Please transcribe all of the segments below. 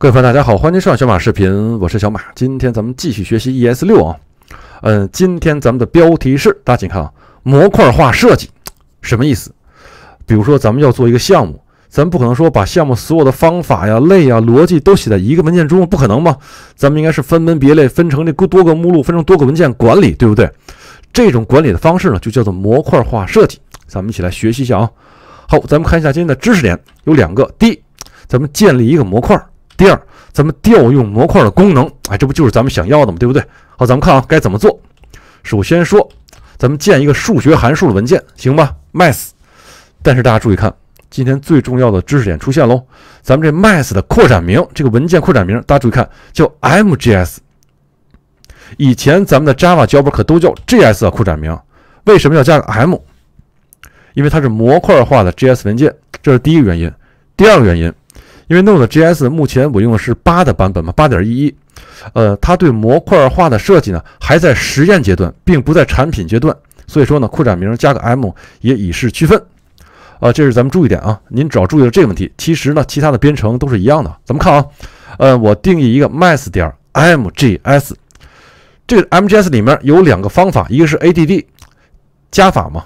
各位朋友，大家好，欢迎收看小马视频，我是小马。今天咱们继续学习 E S 六啊。嗯，今天咱们的标题是，大家请看啊，模块化设计什么意思？比如说咱们要做一个项目，咱不可能说把项目所有的方法呀、类呀、逻辑都写在一个文件中，不可能吧？咱们应该是分门别类，分成这多个目录，分成多个文件管理，对不对？这种管理的方式呢，就叫做模块化设计。咱们一起来学习一下啊。好，咱们看一下今天的知识点有两个。第一，咱们建立一个模块。第二，咱们调用模块的功能，哎，这不就是咱们想要的吗？对不对？好，咱们看啊，该怎么做？首先说，咱们建一个数学函数的文件，行吧 m a s s 但是大家注意看，今天最重要的知识点出现喽。咱们这 m a s s 的扩展名，这个文件扩展名，大家注意看，叫 MGS。以前咱们的 Java 脚本可都叫 GS 的扩展名，为什么要加个 M？因为它是模块化的 JS 文件，这是第一个原因。第二个原因。因为 Node.js 目前我用的是八的版本嘛，八点一一，呃，它对模块化的设计呢还在实验阶段，并不在产品阶段，所以说呢扩展名加个 M 也以示区分啊。这是咱们注意点啊。您只要注意了这个问题，其实呢其他的编程都是一样的。咱们看啊，呃，我定义一个 m a s s 点儿 m g s 这个 m g s 里面有两个方法，一个是 ADD 加法嘛，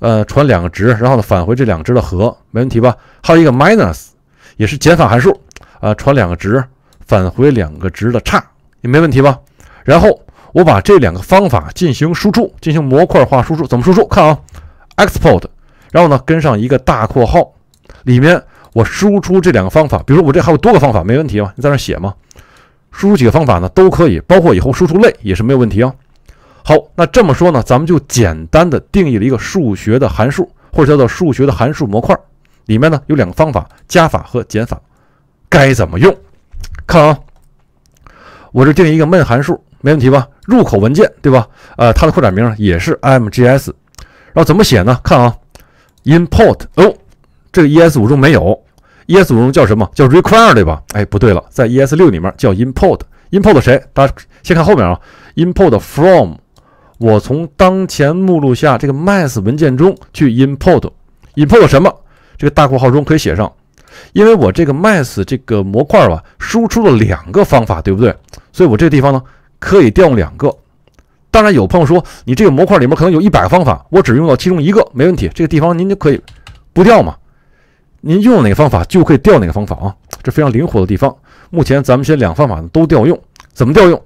呃，传两个值，然后呢返回这两个值的和，没问题吧？还有一个 Minus。也是减法函数，啊，传两个值，返回两个值的差，也没问题吧？然后我把这两个方法进行输出，进行模块化输出，怎么输出？看啊，export，然后呢，跟上一个大括号，里面我输出这两个方法。比如我这还有多个方法，没问题吧？你在那写吗？输出几个方法呢？都可以，包括以后输出类也是没有问题啊。好，那这么说呢，咱们就简单的定义了一个数学的函数，或者叫做数学的函数模块。里面呢有两个方法，加法和减法，该怎么用？看啊，我这定一个 main 函数，没问题吧？入口文件对吧？呃，它的扩展名也是 mgs，然后怎么写呢？看啊，import 哦，这个 ES 五中没有，ES 五中叫什么叫 require 对吧？哎，不对了，在 ES 六里面叫 import，import 谁？大家先看后面啊，import from 我从当前目录下这个 m a s s 文件中去 import，import 什么？这个大括号中可以写上，因为我这个 m a s s 这个模块吧，输出了两个方法，对不对？所以我这个地方呢，可以调用两个。当然，有朋友说，你这个模块里面可能有一百个方法，我只用到其中一个，没问题。这个地方您就可以不调嘛，您用哪个方法就可以调哪个方法啊，这非常灵活的地方。目前咱们先两方法都调用，怎么调用？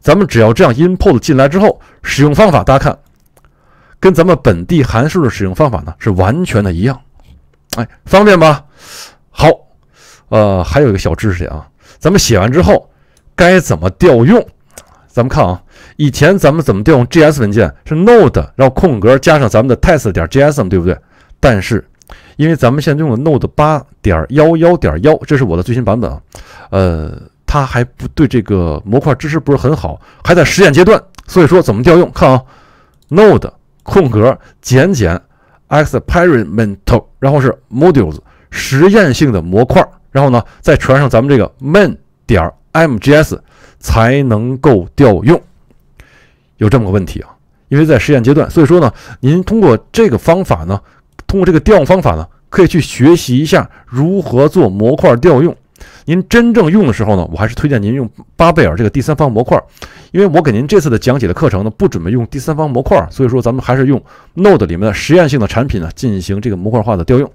咱们只要这样 i n p o t 进来之后，使用方法，大家看，跟咱们本地函数的使用方法呢是完全的一样。哎，方便吧？好，呃，还有一个小知识点啊，咱们写完之后该怎么调用？咱们看啊，以前咱们怎么调用 js 文件是 node 空格加上咱们的 test 点 js 对不对？但是因为咱们现在用的 node 八点幺幺点幺，这是我的最新版本，啊，呃，它还不对这个模块支持不是很好，还在实验阶段，所以说怎么调用？看啊，node 空格减减。experimental，然后是 modules 实验性的模块，然后呢再传上咱们这个 main 点 mgs 才能够调用。有这么个问题啊，因为在实验阶段，所以说呢，您通过这个方法呢，通过这个调用方法呢，可以去学习一下如何做模块调用。您真正用的时候呢，我还是推荐您用巴贝尔这个第三方模块，因为我给您这次的讲解的课程呢，不准备用第三方模块，所以说咱们还是用 Node 里面的实验性的产品呢进行这个模块化的调用，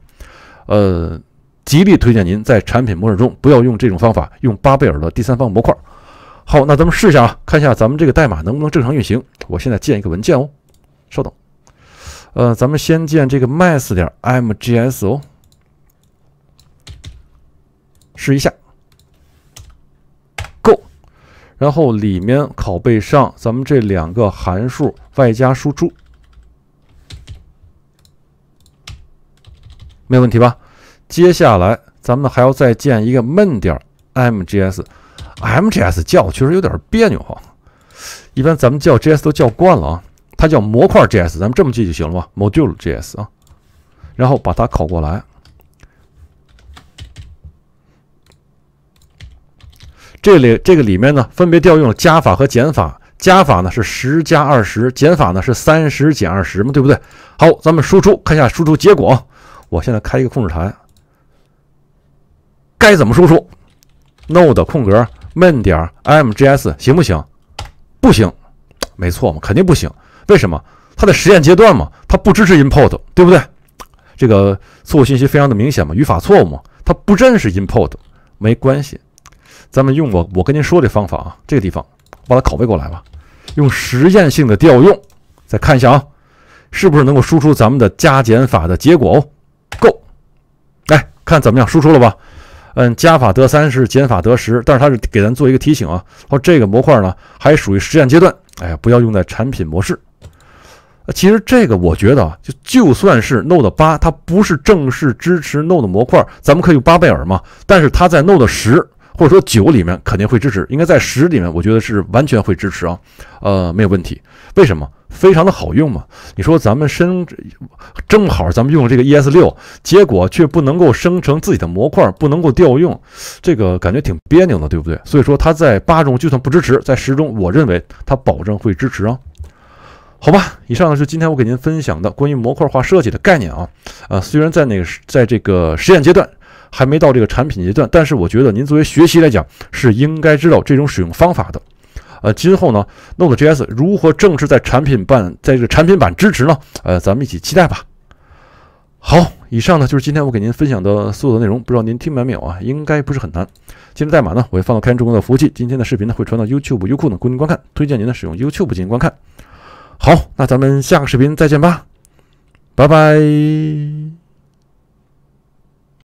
呃，极力推荐您在产品模式中不要用这种方法，用巴贝尔的第三方模块。好，那咱们试一下啊，看一下咱们这个代码能不能正常运行。我现在建一个文件哦，稍等，呃，咱们先建这个 m a s s 点 m g s 哦，试一下。然后里面拷贝上咱们这两个函数外加输出，没有问题吧？接下来咱们还要再建一个闷点 MGS，MGS 叫确实有点别扭哈。一般咱们叫 JS 都叫惯了啊，它叫模块 JS，咱们这么记就行了吧？Module JS 啊，然后把它拷过来。这里这个里面呢，分别调用了加法和减法。加法呢是十加二十，减法呢是三十减二十嘛，对不对？好，咱们输出，看一下输出结果。我现在开一个控制台，该怎么输出？node 空格 main 点 mgs 行不行？不行，没错嘛，肯定不行。为什么？它的实验阶段嘛，它不支持 import，对不对？这个错误信息非常的明显嘛，语法错误嘛，它不认识 import。没关系。咱们用我我跟您说这方法啊，这个地方我把它拷贝过来吧。用实验性的调用，再看一下啊，是不是能够输出咱们的加减法的结果哦？够，来看怎么样输出了吧？嗯，加法得三是减法得十，但是它是给咱做一个提醒啊。说这个模块呢还属于实验阶段，哎呀，不要用在产品模式。其实这个我觉得啊，就就算是 Note 八，它不是正式支持 Note 模块，咱们可以用巴贝尔嘛。但是它在 Note 十。或者说九里面肯定会支持，应该在十里面，我觉得是完全会支持啊，呃，没有问题。为什么？非常的好用嘛。你说咱们生，正好咱们用这个 ES 六，结果却不能够生成自己的模块，不能够调用，这个感觉挺别扭的，对不对？所以说它在八中就算不支持，在十中我认为它保证会支持啊。好吧，以上呢是今天我给您分享的关于模块化设计的概念啊，啊，虽然在那个在这个实验阶段。还没到这个产品阶段，但是我觉得您作为学习来讲是应该知道这种使用方法的。呃，今后呢，Note G S 如何正式在产品版，在这个产品版支持呢？呃，咱们一起期待吧。好，以上呢就是今天我给您分享的所有的内容，不知道您听明白没有啊？应该不是很难。今日代码呢，我会放到开源中国的服务器。今天的视频呢，会传到 YouTube、优酷呢供您观看，推荐您呢使用 YouTube 进行观看。好，那咱们下个视频再见吧，拜拜。